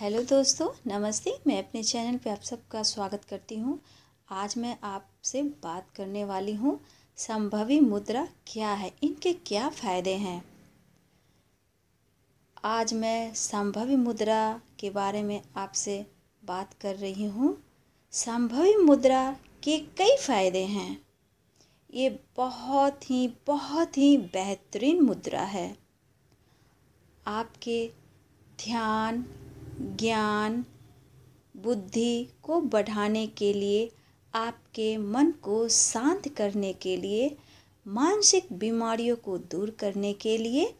hello दोस्तों नमस्ते मैं अपने चैनल पे आप सबका स्वागत करती हूँ आज मैं आपसे बात करने वाली हूँ संभवी मुद्रा क्या है इनके क्या फ़ायदे हैं आज मैं संभवी मुद्रा के बारे में आपसे बात कर रही हूँ संभवी मुद्रा के कई फ़ायदे हैं ये बहुत ही बहुत ही बेहतरीन मुद्रा है आपके ध्यान ज्ञान बुद्धि को बढ़ाने के लिए आपके मन को शांत करने के लिए मानसिक बीमारियों को दूर करने के लिए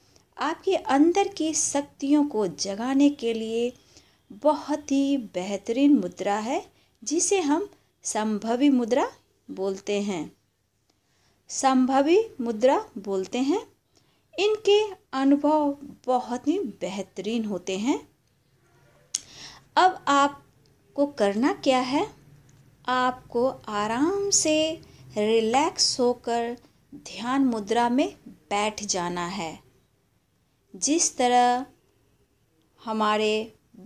आपके अंदर की शक्तियों को जगाने के लिए बहुत ही बेहतरीन मुद्रा है जिसे हम संभवी मुद्रा बोलते हैं संभवी मुद्रा बोलते हैं इनके अनुभव बहुत ही बेहतरीन होते हैं अब आपको करना क्या है आपको आराम से रिलैक्स होकर ध्यान मुद्रा में बैठ जाना है जिस तरह हमारे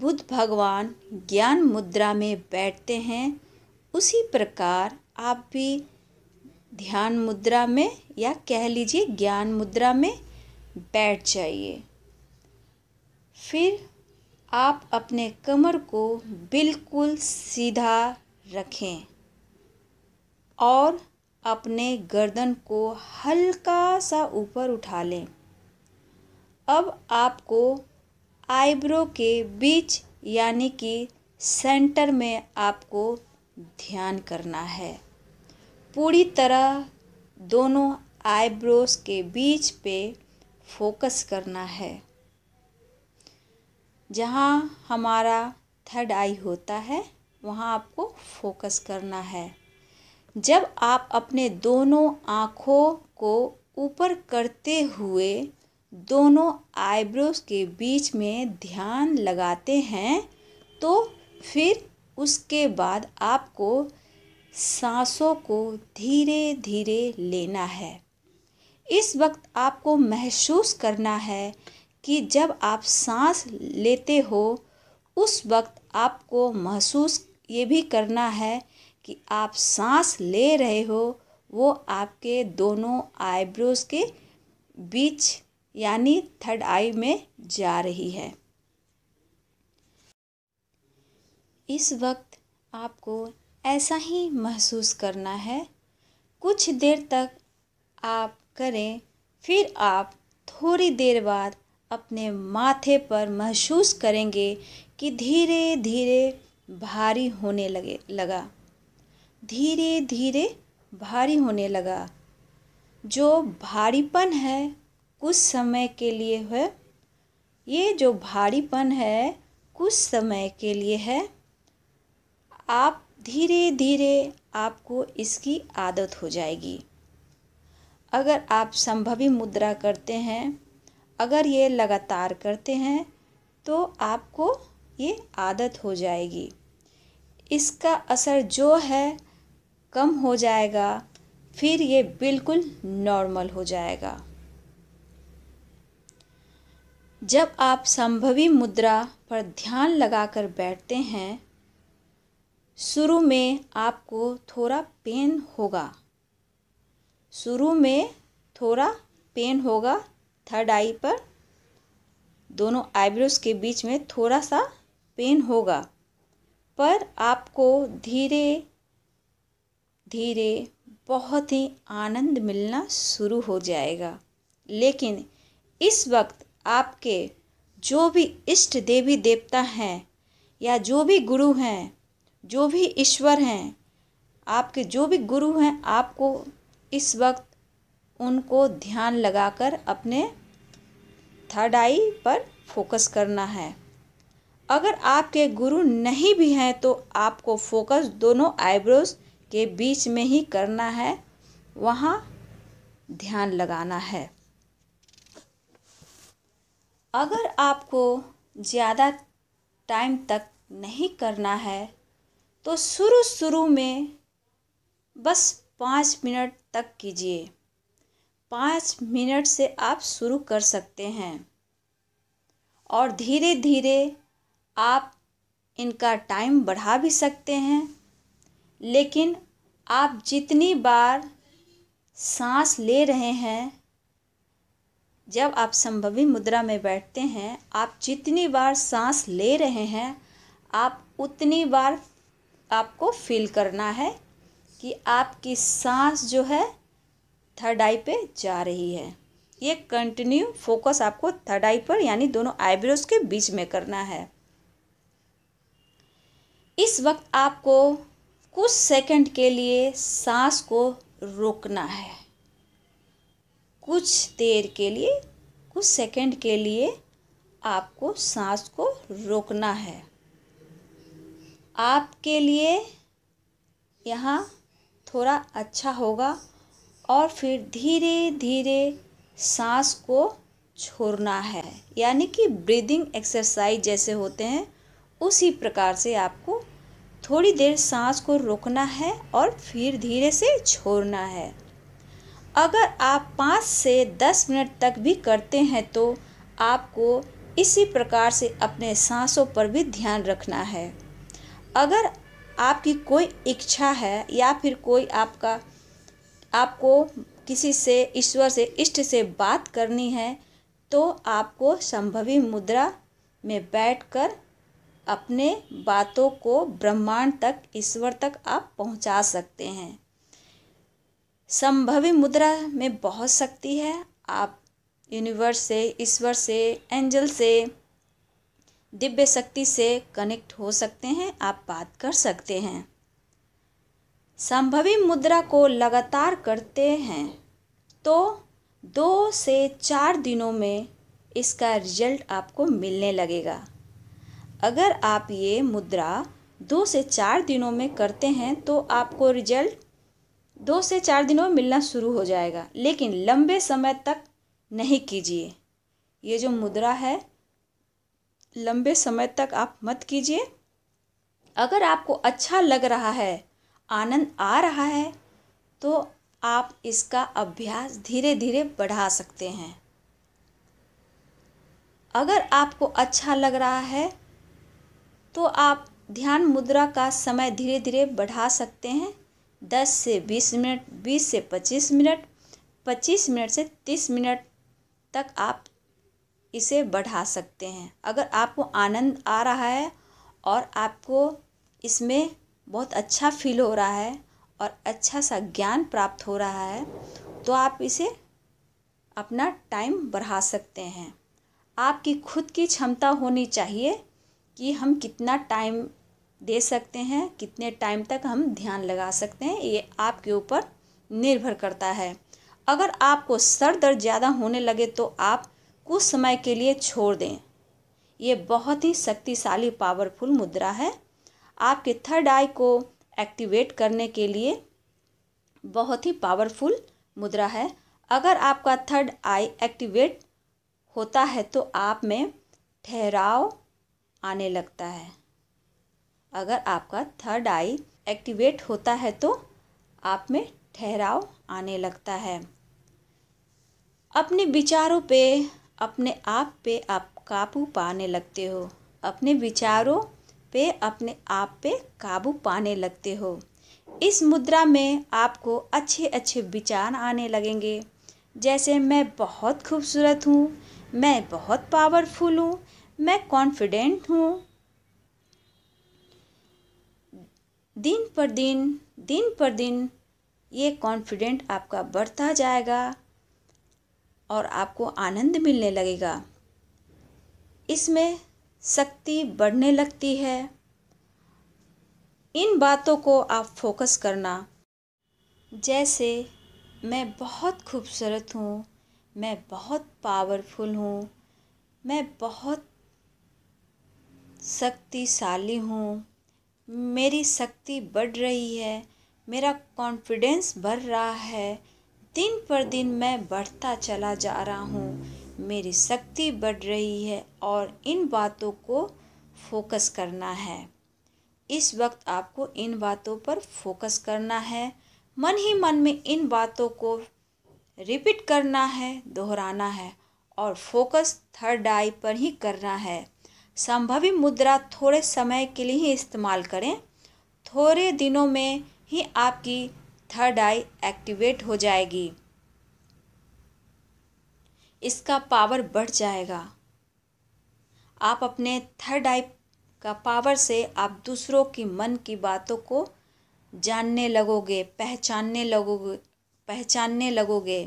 बुद्ध भगवान ज्ञान मुद्रा में बैठते हैं उसी प्रकार आप भी ध्यान मुद्रा में या कह लीजिए ज्ञान मुद्रा में बैठ जाइए फिर आप अपने कमर को बिल्कुल सीधा रखें और अपने गर्दन को हल्का सा ऊपर उठा लें अब आपको आईब्रो के बीच यानी कि सेंटर में आपको ध्यान करना है पूरी तरह दोनों आईब्रोज के बीच पे फोकस करना है जहाँ हमारा थर्ड आई होता है वहाँ आपको फोकस करना है जब आप अपने दोनों आँखों को ऊपर करते हुए दोनों आईब्रोज के बीच में ध्यान लगाते हैं तो फिर उसके बाद आपको सांसों को धीरे धीरे लेना है इस वक्त आपको महसूस करना है कि जब आप सांस लेते हो उस वक्त आपको महसूस ये भी करना है कि आप सांस ले रहे हो वो आपके दोनों आईब्रोज के बीच यानी थर्ड आई में जा रही है इस वक्त आपको ऐसा ही महसूस करना है कुछ देर तक आप करें फिर आप थोड़ी देर बाद अपने माथे पर महसूस करेंगे कि धीरे धीरे भारी होने लगे लगा धीरे धीरे भारी होने लगा जो भारीपन है कुछ समय के लिए है ये जो भारीपन है कुछ समय के लिए है आप धीरे धीरे आपको इसकी आदत हो जाएगी अगर आप संभवी मुद्रा करते हैं अगर ये लगातार करते हैं तो आपको ये आदत हो जाएगी इसका असर जो है कम हो जाएगा फिर ये बिल्कुल नॉर्मल हो जाएगा जब आप संभवी मुद्रा पर ध्यान लगाकर बैठते हैं शुरू में आपको थोड़ा पेन होगा शुरू में थोड़ा पेन होगा थर्ड आई पर दोनों आईब्रोज के बीच में थोड़ा सा पेन होगा पर आपको धीरे धीरे बहुत ही आनंद मिलना शुरू हो जाएगा लेकिन इस वक्त आपके जो भी इष्ट देवी देवता हैं या जो भी गुरु हैं जो भी ईश्वर हैं आपके जो भी गुरु हैं आपको इस वक्त उनको ध्यान लगाकर अपने थर्ड आई पर फोकस करना है अगर आपके गुरु नहीं भी हैं तो आपको फोकस दोनों आईब्रोज के बीच में ही करना है वहाँ ध्यान लगाना है अगर आपको ज़्यादा टाइम तक नहीं करना है तो शुरू शुरू में बस पाँच मिनट तक कीजिए पाँच मिनट से आप शुरू कर सकते हैं और धीरे धीरे आप इनका टाइम बढ़ा भी सकते हैं लेकिन आप जितनी बार सांस ले रहे हैं जब आप संभवी मुद्रा में बैठते हैं आप जितनी बार सांस ले रहे हैं आप उतनी बार आपको फील करना है कि आपकी सांस जो है थर्ड आई पे जा रही है ये कंटिन्यू फोकस आपको थर्ड आई पर यानी दोनों आईब्रोज के बीच में करना है इस वक्त आपको कुछ सेकंड के लिए सांस को रोकना है कुछ देर के लिए कुछ सेकंड के लिए आपको सांस को रोकना है आपके लिए यहाँ थोड़ा अच्छा होगा और फिर धीरे धीरे सांस को छोड़ना है यानी कि ब्रीदिंग एक्सरसाइज जैसे होते हैं उसी प्रकार से आपको थोड़ी देर सांस को रोकना है और फिर धीरे से छोड़ना है अगर आप पाँच से दस मिनट तक भी करते हैं तो आपको इसी प्रकार से अपने सांसों पर भी ध्यान रखना है अगर आपकी कोई इच्छा है या फिर कोई आपका आपको किसी से ईश्वर से इष्ट से बात करनी है तो आपको संभवी मुद्रा में बैठकर अपने बातों को ब्रह्मांड तक ईश्वर तक आप पहुंचा सकते हैं संभवी मुद्रा में बहुत शक्ति है आप यूनिवर्स से ईश्वर से एंजल से दिव्य शक्ति से कनेक्ट हो सकते हैं आप बात कर सकते हैं संभवी मुद्रा को लगातार करते हैं तो दो से चार दिनों में इसका रिजल्ट आपको मिलने लगेगा अगर आप ये मुद्रा दो से चार दिनों में करते हैं तो आपको रिजल्ट दो से चार दिनों में मिलना शुरू हो जाएगा लेकिन लंबे समय तक नहीं कीजिए ये जो मुद्रा है लंबे समय तक आप मत कीजिए अगर आपको अच्छा लग रहा है आनंद आ रहा है तो आप इसका अभ्यास धीरे धीरे बढ़ा सकते हैं अगर आपको अच्छा लग रहा है तो आप ध्यान मुद्रा का समय धीरे धीरे बढ़ा सकते हैं 10 से 20 मिनट 20 से 25 मिनट 25 मिनट से 30 मिनट तक आप इसे बढ़ा सकते हैं अगर आपको आनंद आ रहा है और आपको इसमें बहुत अच्छा फील हो रहा है और अच्छा सा ज्ञान प्राप्त हो रहा है तो आप इसे अपना टाइम बढ़ा सकते हैं आपकी खुद की क्षमता होनी चाहिए कि हम कितना टाइम दे सकते हैं कितने टाइम तक हम ध्यान लगा सकते हैं ये आपके ऊपर निर्भर करता है अगर आपको सर दर्द ज़्यादा होने लगे तो आप कुछ समय के लिए छोड़ दें ये बहुत ही शक्तिशाली पावरफुल मुद्रा है आपके थर्ड आई को एक्टिवेट करने के लिए बहुत ही पावरफुल मुद्रा है अगर आपका थर्ड आई एक्टिवेट होता है तो आप में ठहराव आने लगता है अगर आपका थर्ड आई एक्टिवेट होता है तो आप में ठहराव आने लगता है अपने विचारों पे अपने आप पे आप काबू पाने लगते हो अपने विचारों पे अपने आप पे काबू पाने लगते हो इस मुद्रा में आपको अच्छे अच्छे विचार आने लगेंगे जैसे मैं बहुत खूबसूरत हूँ मैं बहुत पावरफुल हूँ मैं कॉन्फिडेंट हूँ दिन पर दिन दिन पर दिन ये कॉन्फिडेंट आपका बढ़ता जाएगा और आपको आनंद मिलने लगेगा इसमें शक्ति बढ़ने लगती है इन बातों को आप फोकस करना जैसे मैं बहुत खूबसूरत हूँ मैं बहुत पावरफुल हूँ मैं बहुत शक्तिशाली हूँ मेरी शक्ति बढ़ रही है मेरा कॉन्फिडेंस बढ़ रहा है दिन पर दिन मैं बढ़ता चला जा रहा हूँ मेरी शक्ति बढ़ रही है और इन बातों को फोकस करना है इस वक्त आपको इन बातों पर फोकस करना है मन ही मन में इन बातों को रिपीट करना है दोहराना है और फोकस थर्ड आई पर ही करना है संभवी मुद्रा थोड़े समय के लिए ही इस्तेमाल करें थोड़े दिनों में ही आपकी थर्ड आई एक्टिवेट हो जाएगी इसका पावर बढ़ जाएगा आप अपने थर्ड आई का पावर से आप दूसरों की मन की बातों को जानने लगोगे पहचानने लगोगे पहचानने लगोगे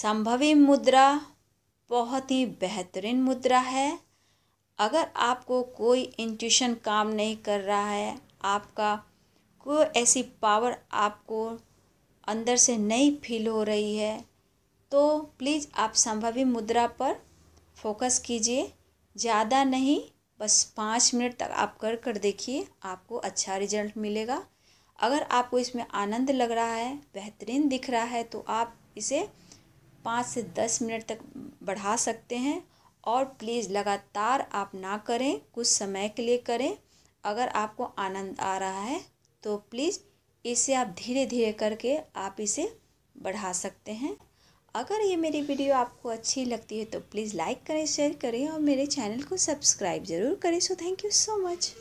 संभवी मुद्रा बहुत ही बेहतरीन मुद्रा है अगर आपको कोई इंट्यूशन काम नहीं कर रहा है आपका कोई ऐसी पावर आपको अंदर से नहीं फील हो रही है तो प्लीज़ आप संभवी मुद्रा पर फोकस कीजिए ज़्यादा नहीं बस पाँच मिनट तक आप कर कर देखिए आपको अच्छा रिजल्ट मिलेगा अगर आपको इसमें आनंद लग रहा है बेहतरीन दिख रहा है तो आप इसे पाँच से दस मिनट तक बढ़ा सकते हैं और प्लीज़ लगातार आप ना करें कुछ समय के लिए करें अगर आपको आनंद आ रहा है तो प्लीज़ इसे आप धीरे धीरे करके आप इसे बढ़ा सकते हैं अगर ये मेरी वीडियो आपको अच्छी लगती है तो प्लीज़ लाइक करें शेयर करें और मेरे चैनल को सब्सक्राइब ज़रूर करें so thank you so much